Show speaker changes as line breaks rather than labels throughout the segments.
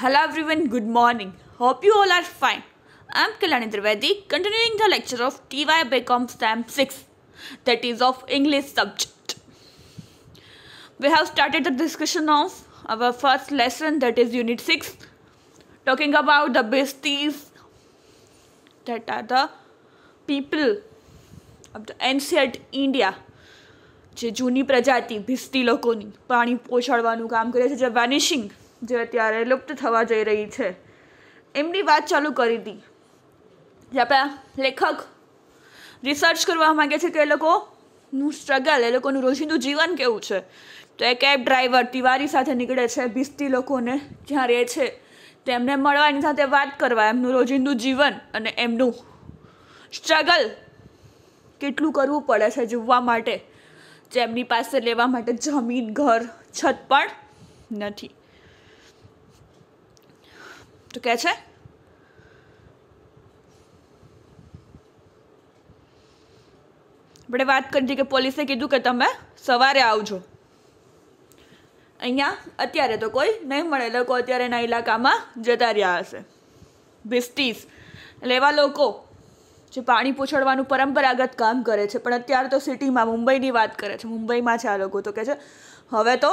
Hello everyone, good morning. Hope you all are fine. I'm Kalani Trivedi, continuing the lecture of TY Becom Stamp 6, that is of English subject. We have started the discussion of our first lesson, that is Unit 6, talking about the besties, that are the people of the ancient India. જે જૂની પ્રજાતિ ભિસ્તી લોકોની પાણી પહોંચાડવાનું કામ કરે છે જે વેનિશિંગ જે અત્યારે લુપ્ત થવા જઈ રહી છે એમની વાત ચાલુ કરી હતી જે આપણા લેખક રિસર્ચ કરવા માગે છે કે એ લોકોનું સ્ટ્રગલ એ લોકોનું રોજિંદું જીવન કેવું છે તો એ કેબ ડ્રાઈવર તિવારી સાથે નીકળે છે બિસ્તી લોકોને જ્યાં રહે છે તેમને મળવાની સાથે વાત કરવા એમનું રોજિંદું જીવન અને એમનું સ્ટ્રગલ કેટલું કરવું પડે છે જીવવા માટે જેમની પાસે લેવા માટે જમીન ઘર છત પણ નથી શું કહે છે આપણે વાત કરી કે પોલીસે કીધું કે તમે સવારે આવજો અહીંયા અત્યારે તો કોઈ નહીં મળે લોકો અત્યારે એના ઇલાકામાં જતા રહ્યા હશે ભિસ્તીસ લેવા લોકો જે પાણી પૂછડવાનું પરંપરાગત કામ કરે છે પણ અત્યારે તો સિટીમાં મુંબઈની વાત કરે છે મુંબઈમાં છે આ લોકો તો કહે છે હવે તો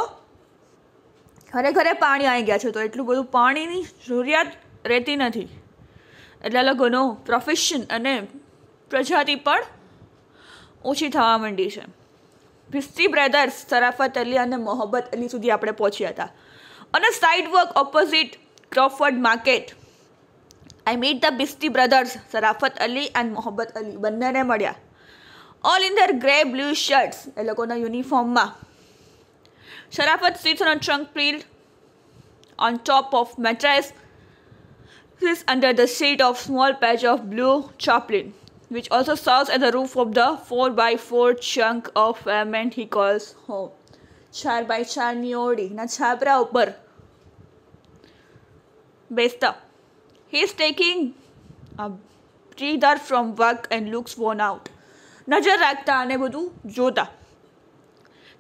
ઘરે ઘરે પાણી આવી ગયા છે તો એટલું બધું પાણીની જરૂરિયાત રહેતી નથી એટલે લોકોનો પ્રોફેશન અને પ્રજાતિ પણ ઓછી થવા માંડી છે ભિસ્તી બ્રધર્સ સરાફત અલી અને મોહબ્બત અલી સુધી આપણે પહોંચ્યા હતા અને sidewalk opposite Crawford market I meet the bhisti brothers Sharafat Ali and Mohabbat Ali બંનેને મળ્યા all in their grey blue shirts એ લોકોના યુનિફોર્મમાં Sharafat sits on a trunk peeled on top of mattress. This is under the shade of small patch of blue chaplin, which also serves as the roof of the 4x4 chunk of land he calls home. 4 by 4 ની na ના upper. ઉપર he is taking a breather from work and looks worn out નજર રાખતા અને બધું jota.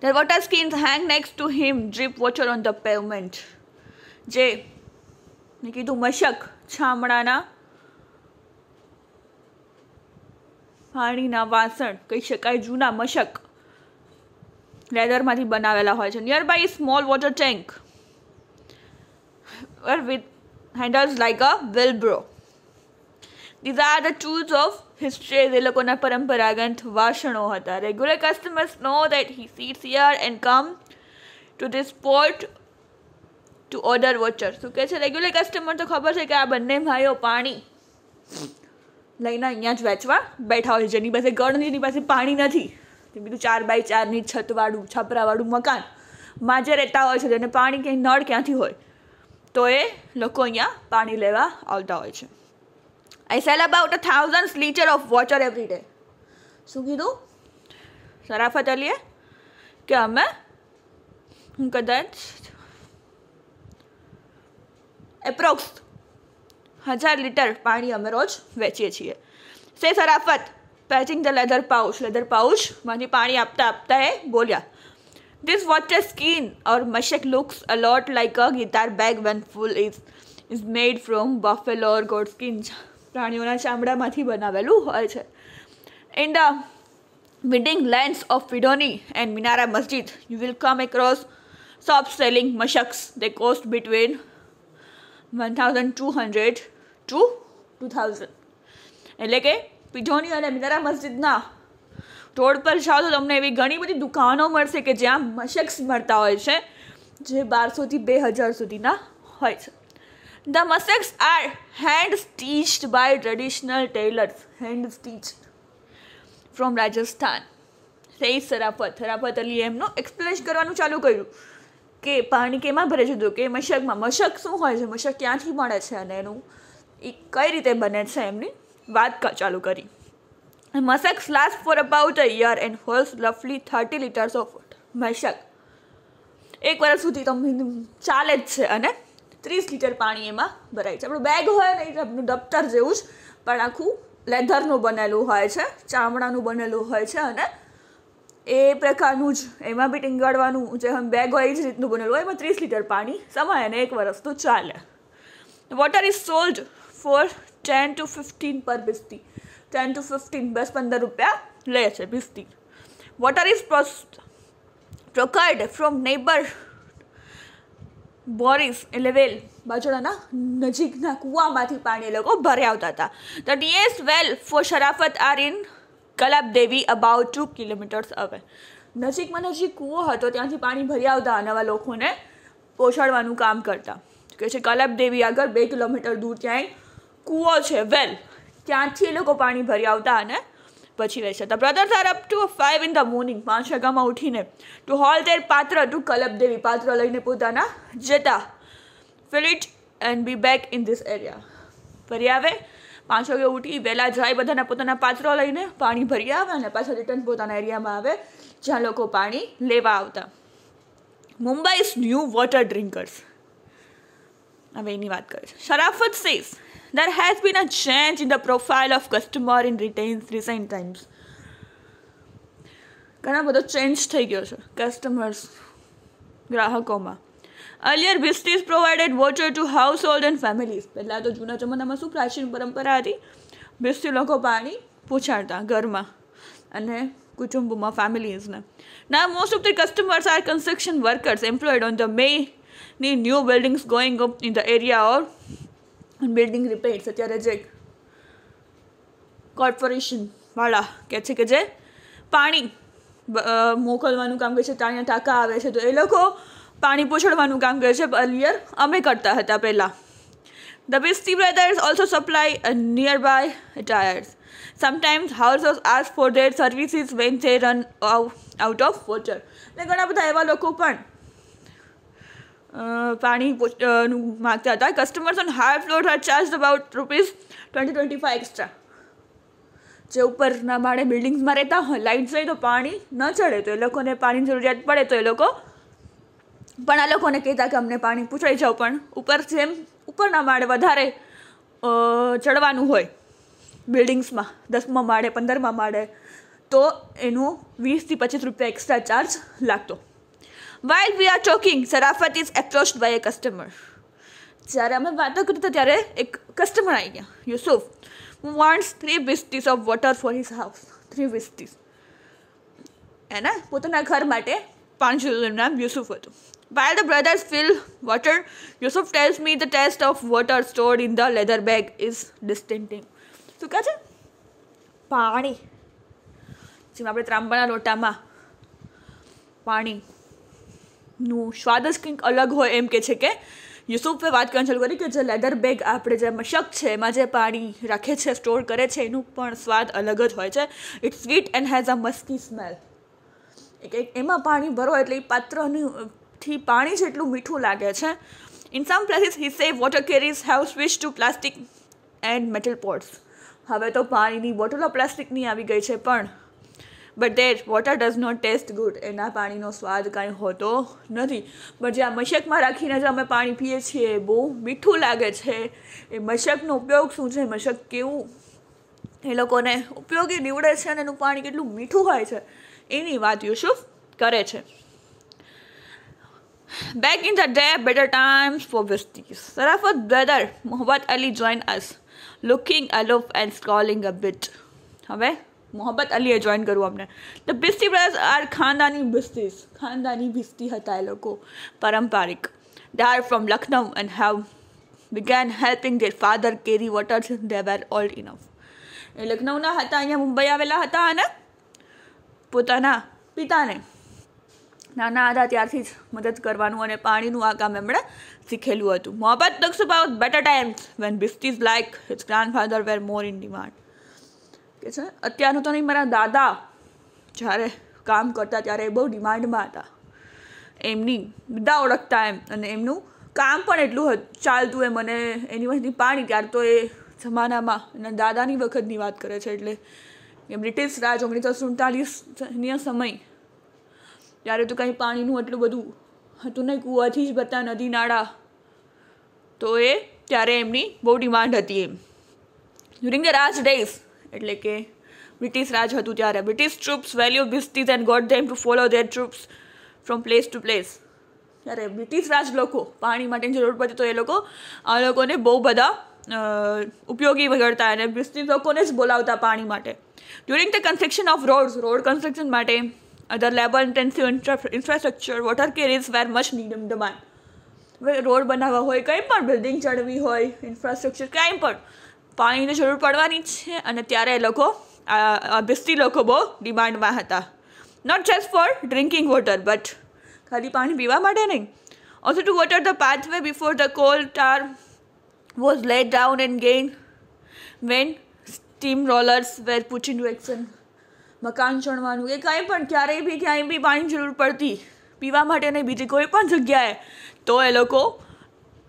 Their water skins hang next to him, drip water on the pavement જે મેં કીધું મશક છામડાના પાણીના વાસણ કહી શકાય જૂના મશક લેધરમાંથી બનાવેલા હોય છે nearby small water tank with handles like a wheelbarrow These are the tools of history. એ લોકોના પરંપરાગત વાસણો હતા regular customers know that he sits here and come to this port to order water શું કહે છે regular customer તો ખબર છે કે આ બંને ભાઈઓ પાણી લઈને અહીંયા જ વેચવા બેઠા હોય જેની પાસે ગળ નથી પાસે પાણી નથી તે બીજું ચાર બાય ચારની છતવાળું છપરાવાળું મકાન માં જે રહેતા હોય છે તેને પાણી ક્યાંય નળ ક્યાંથી હોય તો એ લોકો અહીંયા પાણી લેવા આવતા હોય છે I sell about a thousand liter of water every day. Sugidu, Sarafat Ali, क्या मैं कदाच એપ્રોક્સ હજાર લીટર પાણી અમે રોજ વેચીએ છીએ says Sharafat fetching the leather pouch leather પાઉચમાંથી પાણી આપતા આપતા એ બોલ્યા this water skin or mashak looks a lot like a guitar bag when full is is made from buffalo or goat skins પ્રાણીઓના ચામડામાંથી બનાવેલું હોય છે in the middling lanes of વિડોની and Minara Masjid you will come across shop selling મશક્સ they cost between one thousand two hundred to two thousand એટલે કે પિજોની અને મિનારા મસ્જિદના road પર જાઓ તો તમને એવી ઘણી બધી દુકાનો મળશે કે જ્યાં મશક્સ મળતા હોય છે જે બારસોથી બે હજાર સુધીના હોય છે The mussels are hand stitched by traditional tailors, hand stitched from Rajasthan. સહી સરાફત સરાફત અલી એમનું એક્સપ્લેન કરવાનું ચાલુ કર્યું કે પાણી કેમાં ભરે છે કે મશકમાં મશક શું હોય છે મશક ક્યાંથી મળે છે અને એનું એ કઈ રીતે બને છે એમની વાત ચાલુ કરી મશક last for about a year and holds લફલી થર્ટી લીટર્સ ઓફ વોટર મશક એક વર્ષ સુધી તો ચાલે જ છે અને ત્રીસ લીટર પાણી એમાં ભરાય છે આપણું બેગ હોય ને આપણું દફતર જેવું જ પણ આખું લેધરનું બનેલું હોય છે ચામડાનું બનેલું હોય છે અને એ પ્રકારનું જ એમાં બી ટીંગાડવાનું જે બેગ હોય એ જ રીતનું બનેલું હોય એમાં ત્રીસ લીટર પાણી સમાય અને એક વરસ તો ચાલે water is sold for ten to fifteen per bhisti ten to fifteen બસ પંદર રૂપિયા લે છે bhisti water is provided from neighbour બોરીફ એટલે વેલ બાજોડાના નજીકના કૂવામાંથી પાણી લોકો ભરી આવતા હતા the nearest well for Sharafat are in Kalbadevi about two kilometres away નજીકમાં નજીક કૂવો હતો ત્યાંથી પાણી ભરી આવતા નવા લોકોને પહોંચાડવાનું કામ કરતા કે છે કલાબદેવી આગળ બે કિલોમીટર દૂર ત્યાં કૂવો છે વેલ ત્યાંથી એ લોકો પાણી ભરી આવતા અને પછી રહેશે છે the brothers are up to five in the morning પાંચ વાગ્યામાં ઉઠીને ટુ હોલ તેર પાત્ર ટુ કલબ દેવી પાત્ર લઈને પોતાના જતા fill it and be back in this area ફરી આવે પાંચ વાગે ઉઠી વહેલા જાય બધાના પોતાના પાત્રો લઈને પાણી ભરી આવે અને પાછા રિટર્ન પોતાના એરિયામાં આવે જ્યાં લોકો પાણી લેવા આવતા Mumbai is new water drinkers હવે એની વાત કરે Sharafat says there has been a change in the profile of customer in recent times ઘણા બધો ચેન્જ થઈ ગયો છે કસ્ટમર્સ ગ્રાહકોમાં earlier bhistis provided water to household and families પહેલાં તો જૂના જમાનામાં શું પ્રાચીન પરંપરા હતી બિસ્તી લોકો પાણી પહોંચાડતા ઘરમાં અને કુટુંબમાં ફેમિલીઝને ના most of the customers are construction workers employed on the many new buildings going up in the area or building repairs અત્યારે જે કોર્પોરેશનવાળા કહે છે કે જે પાણી મોકલવાનું કામ કરે છે ત્યાં ટાંકા આવે છે તો એ લોકો પાણી પહોંચાડવાનું કામ કરે છે અલિયર અમે કરતા હતા પહેલાં The Bisti brothers also supply nearby tires. Sometimes houses ask for their services when they run out of water. ને ઘણા બધા એવા લોકો પણ પાણી માગતા હતા customers on high floor are charge about rupees twenty twenty five extra જે ઉપરના માળે બિલ્ડિંગ્સમાં રહેતા હોય લાઇટ જાય તો પાણી ન ચડે તો એ લોકોને પાણીની જરૂરિયાત પડે તો એ લોકો પણ આ લોકોને કહેતા કે અમને પાણી પૂછાઈ જાઓ પણ ઉપર જેમ ઉપરના માળે વધારે ચડવાનું હોય બિલ્ડિંગ્સમાં દસમા માળે પંદરમા માળે તો એનું વીસથી પચીસ રૂપિયા એક્સ્ટ્રા ચાર્જ લાગતો while we are talking Sarafat is approached by a customer જ્યારે અમે વાતો કરતા હતા ત્યારે એક કસ્ટમર આવી ગયા Yusuf wants three bhistis of water for his house three bhistis એના પોતાના ઘર માટે પાંચ નામ યુસુફ હતું While the brothers fill water, Yusuf tells me the taste of water stored in the leather bag is distinctive. શું કહે છે પાણી જેમ આપણે ત્રાંબાના લોટામાં પાણી નું સ્વાદ જ કંઈક અલગ હોય એમ કે છે કે યુસુફે વાત કરવાનું ચાલુ કરી કે જે લેધર બેગ આપણે જે મશક છે એમાં જે પાણી રાખે છે સ્ટોર કરે છે એનું પણ સ્વાદ અલગ જ હોય છે it sweet and has a musky smell એમાં પાણી ભરો એટલે એ પાત્રનું થી પાણી જેટલું મીઠું લાગે છે in sum places he says water carriers have switch to plastic and metal pots હવે તો પાણીની બોટલો પ્લાસ્ટિકની આવી ગઈ છે પણ but that water does not taste good એના પાણીનો સ્વાદ કાંઈ હોતો નથી બટ જે આ મશકમાં રાખીને જે અમે પાણી પીએ છીએ એ બહુ મીઠું લાગે છે એ મશકનો ઉપયોગ શું છે મશક કેવું એ લોકોને ઉપયોગી નીવડે છે અને એનું પાણી કેટલું મીઠું હોય છે એની વાત યુસુફ કરે છે back in the day better times for bhistis Sharafat brother Mohammad Ali join us looking aloof and scowling a bit હવે મોહબ્બત અલીએ જોઈન કર્યું અમને ધ બિસ્તી બ્રધર્સ આર ખાનદાની બિસ્તીસ ખાનદાની બિસ્તી હતા એ લોકો પારંપરિક they are from Lucknow and have begun helping their father carry waters they were old enough એ લખનઉના હતા અહીંયા મુંબઈ આવેલા હતા અને પોતાના પિતાને નાના હતા ત્યારથી જ મદદ કરવાનું અને પાણીનું આ કામ એમણે શીખેલું હતું Mohabbat talks about better times when bhistis like his grandfather were more in demand કે છે અત્યારનું તો નહીં મારા દાદા જ્યારે કામ કરતા ત્યારે એ બહુ ડિમાન્ડમાં હતા એમની બધા ઓળખતા એમ અને એમનું કામ પણ એટલું ચાલતું એમ અને એની પાસેથી પાણી ત્યાર તો એ જમાનામાં એના દાદાની વખતની વાત કરે છે એટલે કે બ્રિટિશ રાજ ઓગણીસો સુડતાલીસના સમય ત્યારે તો કંઈ પાણીનું એટલું બધું હતું નહીં કૂવાથી જ બધા નદી નાળા તો એ ત્યારે એમની બહુ ડિમાન્ડ હતી એમ ડ્યુરિંગ ધ રાજ ડેઝ એટલે કે બ્રિટિશ રાજ હતું ત્યારે British troops value bhistis and got them to follow their troops from place to place ત્યારે બ્રિટિશ રાજ લોકો પાણી માટેની જરૂર પડતી તો એ લોકો આ લોકોને બહુ બધા ઉપયોગી વગડતા અને બ્રિટિશ લોકોને જ બોલાવતા પાણી માટે during the construction of roads road construction માટે other labour intensive infrastructure water care carriers were much need demand road બનાવવા હોય કંઈ પણ બિલ્ડિંગ ચડવી હોય ઇન્ફ્રાસ્ટ્રક્ચર કંઈ પણ પાણીની જરૂર પડવાની જ છે અને ત્યારે એ લોકો ભિસ્તી લોકો બહુ ડિમાન્ડમાં હતા not just for drinking water but ખાલી પાણી પીવા માટે નહીં also to water the pathway before the coal tar was laid down and again when steam rollers were put in action મકાન ચણવાનું કે કાંઈ પણ ક્યારેય બી ક્યાંય બી પાણી જરૂર પડતી પીવા માટે નહીં બીજી કોઈ પણ જગ્યાએ તો એ લોકો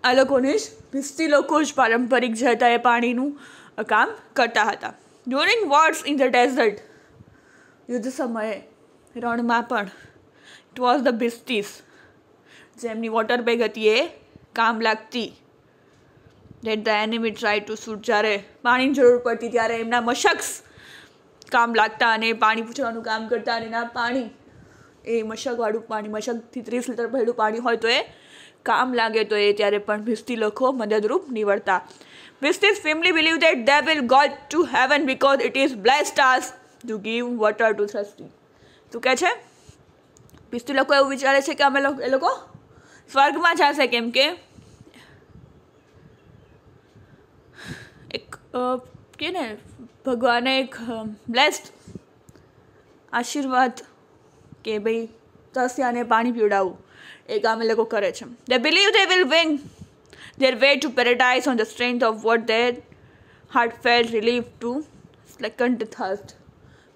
આ લોકોને જ ભિસ્તી લોકો જ પારંપરિક જતા એ પાણીનું કામ કરતા હતા during wars in the desert યુદ્ધ સમયે રણમાં પણ ઇટ વોઝ ધ બિસ્ટીસ જેમની વોટર બેગ હતી એ કામ લાગતી that the enemy try to shoot જ્યારે પાણીની જરૂર પડતી ત્યારે એમના મશક્સ કામ લાગતા અને પાણી પૂછવાનું કામ કરતા અને એના પાણી એ મશકવાળું પાણી મશકથી ત્રીસ લીટર ભરેલું પાણી હોય તો એ કામ લાગે તો એ ત્યારે પણ ભિસ્તી લોકો મદદરૂપ નીવડતા bhistis family believe that they will got to heaven because it is blessed as to give water to thirsty તું કહે છે ભિસ્તી લોકો એવું વિચારે છે કે અમે એ લોકો સ્વર્ગમાં જશે કેમ કે એક કે ને ભગવાને એક બ્લેસ્ડ આશીર્વાદ કે ભાઈ તસ્યાને પાણી પીવડાવવું એ કામ લોકો કરે છે they believe they will win way to paradise on on strength of what what heart feel relief to second thirst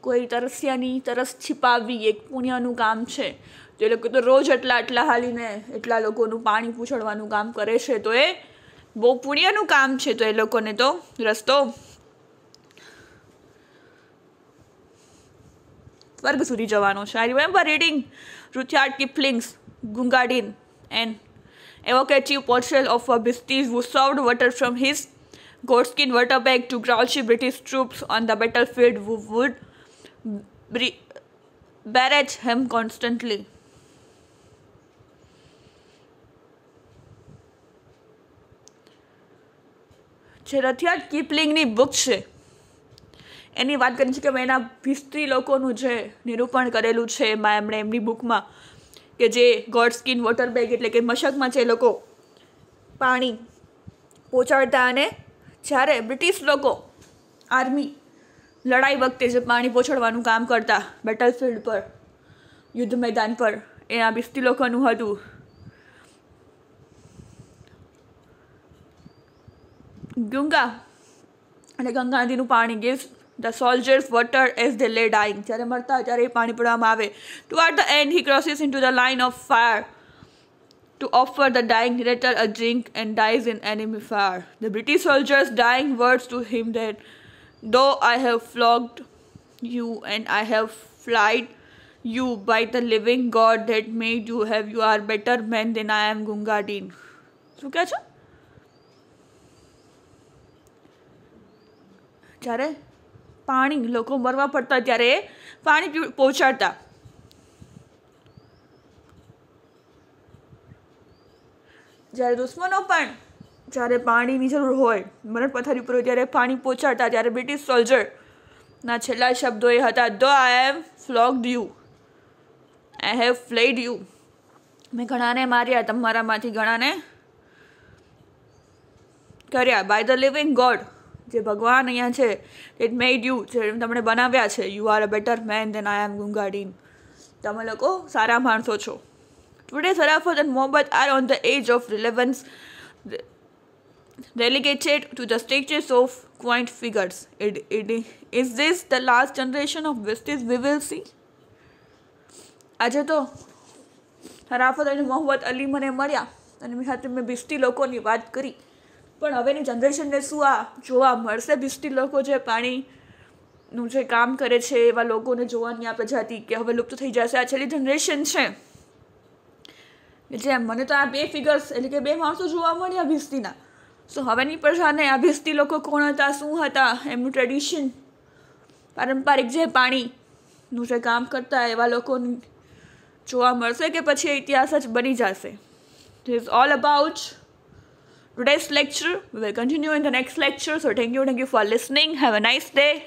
કોઈ તરસ્યાની તરસ છિપાવવી એક પુણ્યનું કામ છે તો એ લોકો તો રોજ એટલા આટલા હાલીને એટલા લોકોનું પાણી પૂછડવાનું કામ કરે છે તો એ બહુ પુણ્યનું કામ છે તો એ લોકોને તો રસ્તો સ્વર્ગ સુધી જવાનો છે I remember reading Rudyard Kipling's Gungadin, an evocative portrayal of a Bistis who served water from his goatskin water bag to grouchy British troops on the battlefield who would barrage him constantly. જે રથિયાર્ડ કિપલિંગની book છે એની વાત કરી છે કે એના ભિસ્ત્રી લોકોનું જે નિરૂપણ કરેલું છે એમાં એમણે એમની બુકમાં કે જે ગોડ સ્કીન વોટર બેગ એટલે કે મશકમાં છે લોકો પાણી પહોંચાડતા અને જ્યારે બ્રિટિશ લોકો આર્મી લડાઈ વખતે જે પાણી પહોંચાડવાનું કામ કરતા બેટલફિલ્ડ પર યુદ્ધ મેદાન પર એ આ બિસ્તી લોકોનું હતું ગંગા અને ગંગા નદીનું પાણી ગેસ The soldiers watered as they lay dying. જ્યારે મરતા ત્યારે પાણી પીવામાં આવે. Toward the end, he crosses into the line of fire to offer the dying narrator a drink and dies in enemy fire. The British soldiers' dying words to him that, though I have flogged you and I have flied you by the living God that made you have, you are better men than I am Gunga Din. શું કહે છે જ્યારે પાણી લોકો મરવા પડતા ત્યારે પાણી પહોંચાડતા જ્યારે દુશ્મનો પણ જ્યારે પાણીની જરૂર હોય મરણ પથારી ઉપર જ્યારે પાણી પહોંચાડતા ત્યારે બ્રિટિશ સોલ્જર ના છેલ્લા શબ્દો એ હતા though I have flogged you I have flayed you મેં ઘણાને માર્યા તમારામાંથી ઘણાને કર્યા બાય ધ લિવિંગ ગોડ જે ભગવાન અહીંયા છે ઇટ મેડ યુ જે તમને બનાવ્યા છે you are a better man than I am Gunga Din તમે લોકો સારા માણસો છો today Sharafat and Mohabbat are on the edge of relevance relegated to the status of quaint figures. It, it, is this the last generation of besties we will see આજે તો હરાફત અને મોહમ્મદ અલી મને મળ્યા અને સાથે મેં બિસ્તી લોકોની વાત કરી પણ હવેની જનરેશનને શું આ જોવા મળશે બિસ્ટી લોકો જે પાણીનું જે કામ કરે છે એવા લોકોને જોવાની આ પ્રજાતિ કે હવે લુપ્ત થઈ જશે આ છેલ્લી જનરેશન છે જેમ મને તો આ બે ફિગર્સ એટલે કે બે માણસો જોવા મળ્યા ભિસ્તીના સો હવેની પ્રજાને આ ભિસ્તી લોકો કોણ હતા શું હતા એમનું ટ્રેડિશન પારંપરિક જે પાણીનું જે કામ કરતા એવા લોકોની જોવા મળશે કે પછી ઇતિહાસ જ બની જશે this all about today's lecture. We will continue in the next lecture. So thank you, thank you for listening. Have a nice day.